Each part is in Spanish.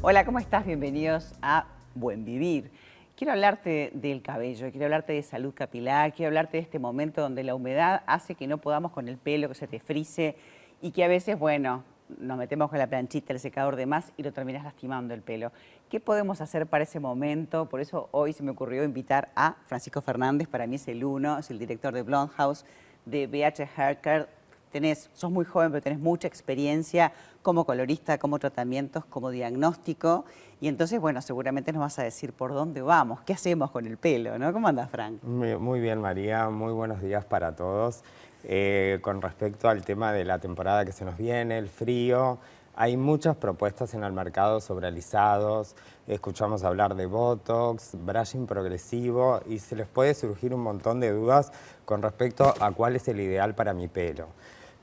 Hola, ¿cómo estás? Bienvenidos a Buen Vivir. Quiero hablarte del cabello, quiero hablarte de salud capilar, quiero hablarte de este momento donde la humedad hace que no podamos con el pelo, que se te frise y que a veces, bueno, nos metemos con la planchita, el secador de más y lo terminas lastimando el pelo. ¿Qué podemos hacer para ese momento? Por eso hoy se me ocurrió invitar a Francisco Fernández, para mí es el uno, es el director de Blonde House, de BH Haircare, tenés, sos muy joven, pero tenés mucha experiencia como colorista, como tratamientos, como diagnóstico. Y entonces, bueno, seguramente nos vas a decir por dónde vamos, qué hacemos con el pelo, ¿no? ¿Cómo andas, Frank? Muy bien, María. Muy buenos días para todos. Eh, con respecto al tema de la temporada que se nos viene, el frío, hay muchas propuestas en el mercado sobre alisados, escuchamos hablar de Botox, brushing progresivo y se les puede surgir un montón de dudas con respecto a cuál es el ideal para mi pelo.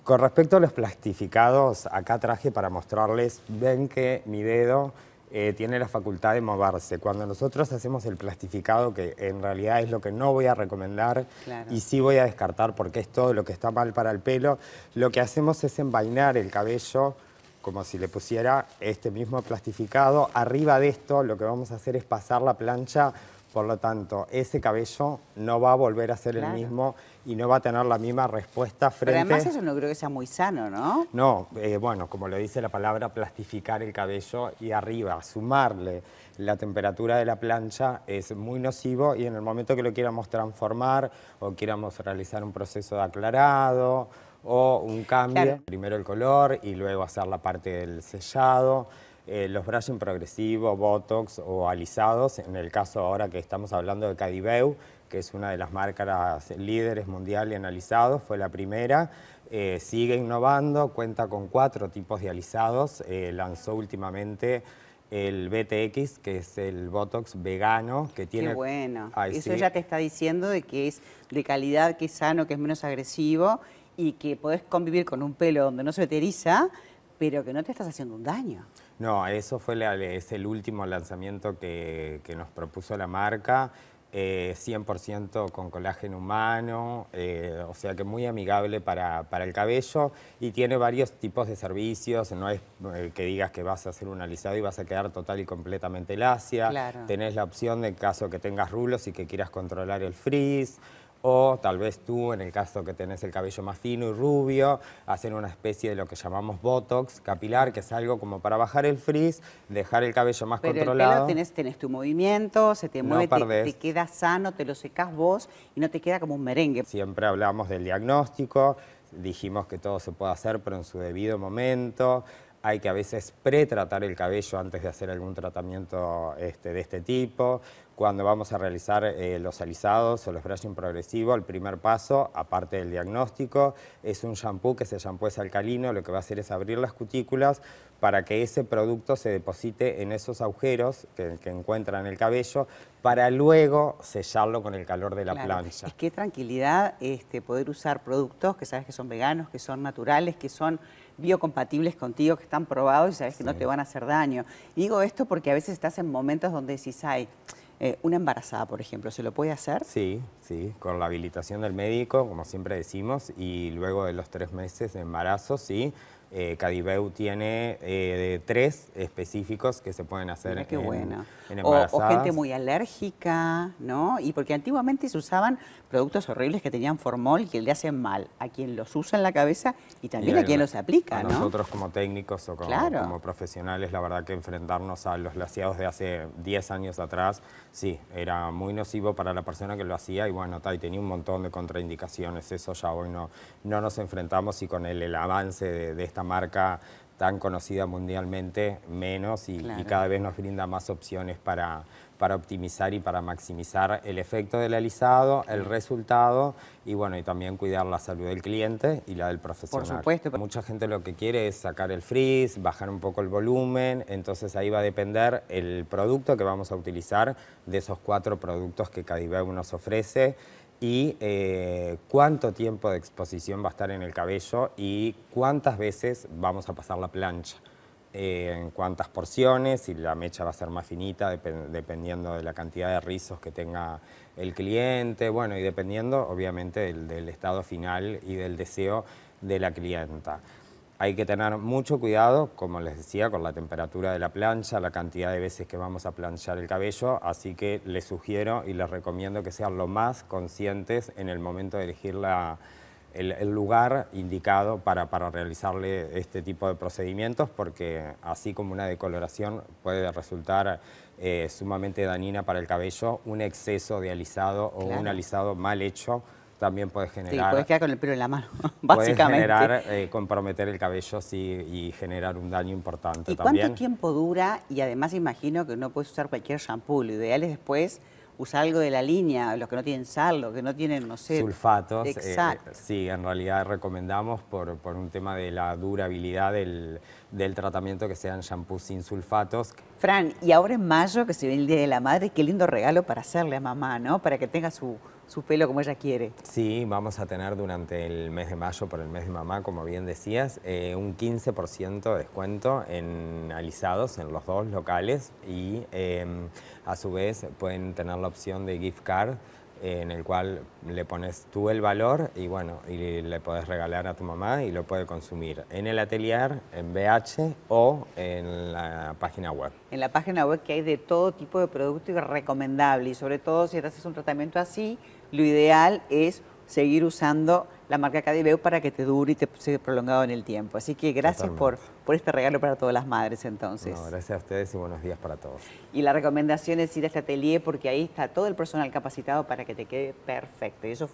Con respecto a los plastificados, acá traje para mostrarles, ven que mi dedo eh, tiene la facultad de moverse. Cuando nosotros hacemos el plastificado, que en realidad es lo que no voy a recomendar y sí voy a descartar porque es todo lo que está mal para el pelo, lo que hacemos es envainar el cabello como si le pusiera este mismo plastificado. Arriba de esto lo que vamos a hacer es pasar la plancha por lo tanto, ese cabello no va a volver a ser el mismo y no va a tener la misma respuesta frente... Pero además eso no creo que sea muy sano, ¿no? No, eh, bueno, como lo dice la palabra, plastificar el cabello y arriba, sumarle la temperatura de la plancha es muy nocivo y en el momento que lo quieramos transformar o quieramos realizar un proceso de aclarado o un cambio, primero el color y luego hacer la parte del sellado eh, los brushing progresivos, botox o alisados, en el caso ahora que estamos hablando de Cadiveu que es una de las marcas líderes mundial en alisados, fue la primera, eh, sigue innovando, cuenta con cuatro tipos de alisados, eh, lanzó últimamente el BTX, que es el Botox vegano, que tiene... Qué bueno, eso ya te está diciendo de que es de calidad, que es sano, que es menos agresivo y que podés convivir con un pelo donde no se te pero que no te estás haciendo un daño. No, eso fue es el último lanzamiento que, nos propuso la marca. 100% eh, con colágeno humano, eh, o sea que muy amigable para, para, el cabello y tiene varios tipos de servicios, no es eh, que digas que vas a hacer un alisado y vas a quedar total y completamente lacia, tenés la opción de caso que tengas rulos y que quieras controlar el frizz, o tal vez tú, en el caso que tenés el cabello más fino y rubio, hacen una especie de lo que llamamos botox capilar, que es algo como para bajar el frizz, dejar el cabello más Pero controlado. El pelo tenés, tu movimiento, se te mueve, te, queda sano, te lo secás vos y no te queda como un merengue. Siempre hablamos del diagnóstico, dijimos que todo se puede hacer, pero en su debido momento hay que a veces pretratar el cabello antes de hacer algún tratamiento este, de este tipo. Cuando vamos a realizar eh, los alisados o los brushing progresivo, el primer paso, aparte del diagnóstico, es un shampoo, que se shampoo es alcalino, lo que va a hacer es abrir las cutículas para que ese producto se deposite en esos agujeros que, encuentran en el cabello para luego sellarlo con el calor de la plancha. Es qué tranquilidad este, poder usar productos que sabes que son veganos, que son naturales, que son biocompatibles contigo, que están probados y sabes que no te van a hacer daño. digo esto porque a veces estás en momentos donde decís, hay eh, una embarazada, por ejemplo, ¿se lo puede hacer? Sí, sí, con la habilitación del médico, como siempre decimos, y luego de los tres meses de embarazo, sí. Eh, Cadibeu tiene eh, tres específicos que se pueden hacer qué en, bueno. embarazadas. O, gente muy alérgica, ¿no? Y porque antiguamente se usaban productos horribles que tenían formol y que le hacen mal a quien los usa en la cabeza y también a, quien los aplica, a ¿no? Nosotros como técnicos o como, profesionales, la verdad que enfrentarnos a los laciados de hace 10 años atrás, sí, era muy nocivo para la persona que lo hacía y bueno, y tenía un montón de contraindicaciones. Eso ya hoy no, no nos enfrentamos y con el, avance de, de esta marca tan conocida mundialmente menos y, cada vez nos brinda más opciones para, para optimizar y para maximizar el efecto del alisado, el resultado y bueno, y también cuidar la salud del cliente y la del profesional. Por supuesto. Mucha gente lo que quiere es sacar el frizz, bajar un poco el volumen, entonces ahí va a depender el producto que vamos a utilizar de esos cuatro productos que Cadiveu nos ofrece y eh, cuánto tiempo de exposición va a estar en el cabello y cuántas veces vamos a pasar la plancha, eh, en cuántas porciones, si la mecha va a ser más finita, dependiendo de la cantidad de rizos que tenga el cliente, bueno, y dependiendo obviamente del estado final y del deseo de la clienta hay que tener mucho cuidado, como les decía, con la temperatura de la plancha, la cantidad de veces que vamos a planchar el cabello, así que les sugiero y les recomiendo que sean lo más conscientes en el momento de elegir la, el, lugar indicado para, realizarle este tipo de procedimientos, porque así como una decoloración puede resultar eh, sumamente dañina para el cabello, un exceso de alisado o un alisado mal hecho también puede generar... puedes quedar con el pelo en la mano, básicamente. generar, eh, comprometer el cabello y generar un daño importante ¿Y cuánto tiempo dura? Y además imagino que no puedes usar cualquier shampoo, lo ideal es después usar algo de la línea, los que no tienen sal, los que no tienen, no sé... Sulfatos, eh, Exacto. sí, en realidad recomendamos por, por un tema de la durabilidad del del tratamiento que sean shampoos sin sulfatos. Fran, y ahora en mayo, que se viene el Día de la Madre, qué lindo regalo para hacerle a mamá, ¿no? Para que tenga su, su pelo como ella quiere. Sí, vamos a tener durante el mes de mayo, por el mes de mamá, como bien decías, eh, un 15% de descuento en alisados en los dos locales y em, a su vez pueden tener la opción de gift card en el cual le pones tú el valor y bueno, y le puedes regalar a tu mamá y lo puede consumir en el atelier, en BH o en la página web. En la página web que hay de todo tipo de productos y recomendable y sobre todo si haces un tratamiento así, lo ideal es seguir usando la marca KDBU para que te dure y te siga prolongado en el tiempo. Así que gracias por, por, este regalo para todas las madres entonces. gracias a ustedes y buenos días para todos. Y la recomendación es ir a este atelier porque ahí está todo el personal capacitado para que te quede perfecto y eso